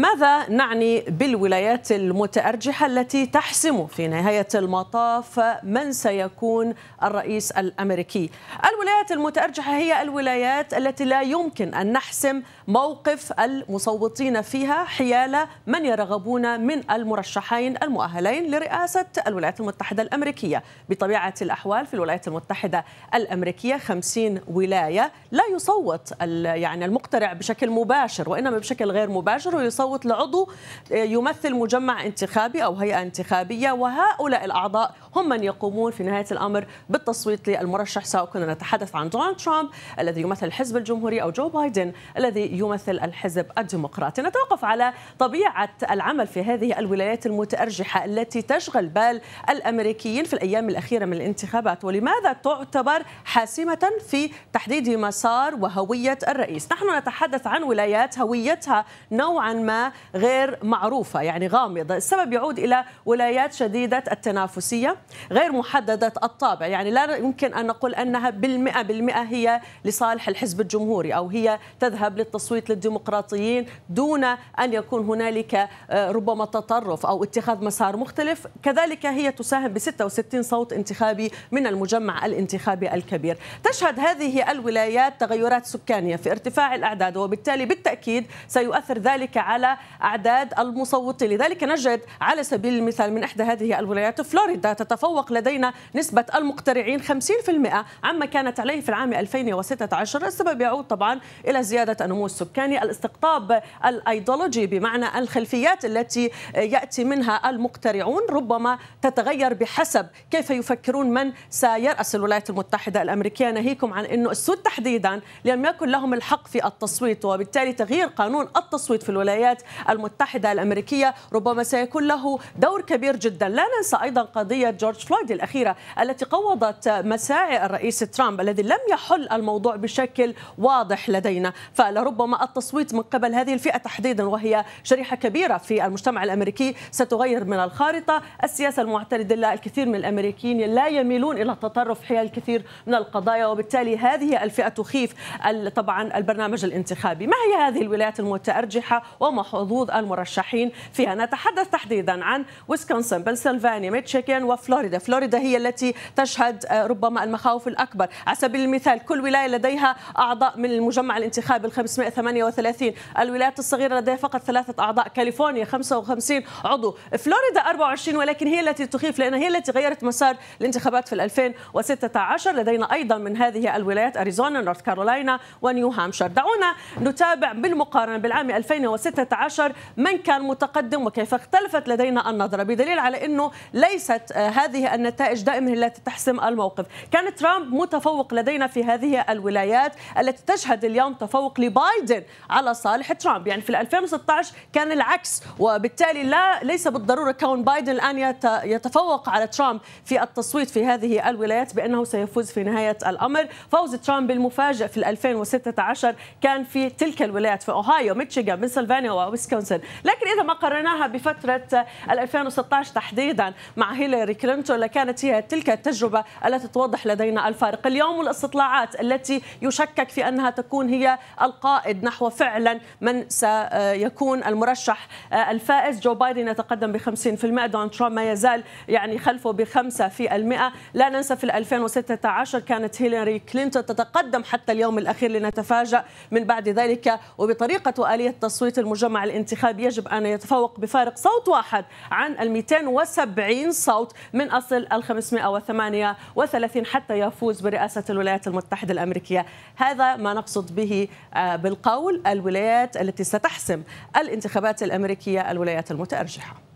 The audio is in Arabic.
ماذا نعني بالولايات المتأرجحة التي تحسم في نهاية المطاف من سيكون الرئيس الأمريكي الولايات المتأرجحة هي الولايات التي لا يمكن أن نحسم موقف المصوتين فيها حيال من يرغبون من المرشحين المؤهلين لرئاسة الولايات المتحدة الأمريكية بطبيعة الأحوال في الولايات المتحدة الأمريكية 50 ولاية لا يصوت يعني المقترع بشكل مباشر وإنما بشكل غير مباشر ويصوت صوت لعضو آه، يمثل مجمع انتخابي أو هيئة انتخابية وهؤلاء الأعضاء هم من يقومون في نهاية الأمر بالتصويت للمرشح سواء كنا نتحدث عن دونالد ترامب الذي يمثل الحزب الجمهوري أو جو بايدن الذي يمثل الحزب الديمقراطي نتوقف على طبيعة العمل في هذه الولايات المتأرجحة التي تشغل بال الأمريكيين في الأيام الأخيرة من الانتخابات ولماذا تعتبر حاسمة في تحديد مسار وهوية الرئيس نحن نتحدث عن ولايات هويتها نوعا ما ما غير معروفة يعني غامضة السبب يعود إلى ولايات شديدة التنافسية غير محددة الطابع يعني لا يمكن أن نقول أنها بالمئة بالمئة هي لصالح الحزب الجمهوري أو هي تذهب للتصويت للديمقراطيين دون أن يكون هنالك آه، ربما تطرف أو اتخاذ مسار مختلف كذلك هي تساهم ب 66 صوت انتخابي من المجمع الانتخابي الكبير تشهد هذه الولايات تغيرات سكانية في ارتفاع الأعداد وبالتالي بالتأكيد سيؤثر ذلك على على أعداد المصوتين لذلك نجد على سبيل المثال من إحدى هذه الولايات فلوريدا تتفوق لدينا نسبة المقترعين 50% عما كانت عليه في العام 2016 السبب يعود طبعا إلى زيادة النمو السكاني الاستقطاب الأيديولوجي بمعنى الخلفيات التي يأتي منها المقترعون ربما تتغير بحسب كيف يفكرون من سيرأس الولايات المتحدة الأمريكية ناهيكم عن أنه السود تحديدا لم يكن لهم الحق في التصويت وبالتالي تغيير قانون التصويت في الولايات الولايات المتحدة الأمريكية ربما سيكون له دور كبير جدا لا ننسى أيضا قضية جورج فلويد الأخيرة التي قوضت مساعي الرئيس ترامب الذي لم يحل الموضوع بشكل واضح لدينا فلربما التصويت من قبل هذه الفئة تحديدا وهي شريحة كبيرة في المجتمع الأمريكي ستغير من الخارطة السياسة المعترضة لها الكثير من الأمريكيين لا يميلون إلى التطرف حيال الكثير من القضايا وبالتالي هذه الفئة تخيف طبعا البرنامج الانتخابي ما هي هذه الولايات المتأرجحة وما وحظوظ المرشحين فيها نتحدث تحديدا عن ويسكونسن بنسلفانيا ميتشيكن وفلوريدا فلوريدا هي التي تشهد آه، ربما المخاوف الأكبر على سبيل المثال كل ولاية لديها أعضاء من المجمع الانتخابي ال 538 الولايات الصغيرة لديها فقط ثلاثة أعضاء كاليفورنيا 55 عضو فلوريدا 24 ولكن هي التي تخيف لأن هي التي غيرت مسار الانتخابات في 2016 لدينا أيضا من هذه الولايات أريزونا نورث كارولاينا ونيو هامشر دعونا نتابع بالمقارنة بالعام 2016 عشر من كان متقدم وكيف اختلفت لدينا النظرة بدليل على أنه ليست آه، هذه النتائج دائما التي تحسم الموقف كان ترامب متفوق لدينا في هذه الولايات التي تشهد اليوم تفوق لبايدن على صالح ترامب يعني في 2016 كان العكس وبالتالي لا ليس بالضرورة كون بايدن الآن يتفوق على ترامب في التصويت في هذه الولايات بأنه سيفوز في نهاية الأمر فوز ترامب المفاجئ في 2016 كان في تلك الولايات في أوهايو ميتشيغان بنسلفانيا وويسكونسن لكن إذا ما قرناها بفترة 2016 تحديدا مع هيلاري كلينتون لكانت هي تلك التجربة التي توضح لدينا الفارق اليوم الاستطلاعات التي يشكك في أنها تكون هي القائد نحو فعلا من سيكون المرشح الفائز جو بايدن يتقدم ب 50% دونالد ترامب ما يزال يعني خلفه ب 5% لا ننسى في 2016 كانت هيلاري كلينتون تتقدم حتى اليوم الأخير لنتفاجأ من بعد ذلك وبطريقة وآلية تصويت المجمع مع الانتخاب يجب أن يتفوق بفارق صوت واحد عن ال 270 صوت من أصل ال 538 حتى يفوز برئاسة الولايات المتحدة الأمريكية هذا ما نقصد به آه، بالقول الولايات التي ستحسم الانتخابات الأمريكية الولايات المتأرجحة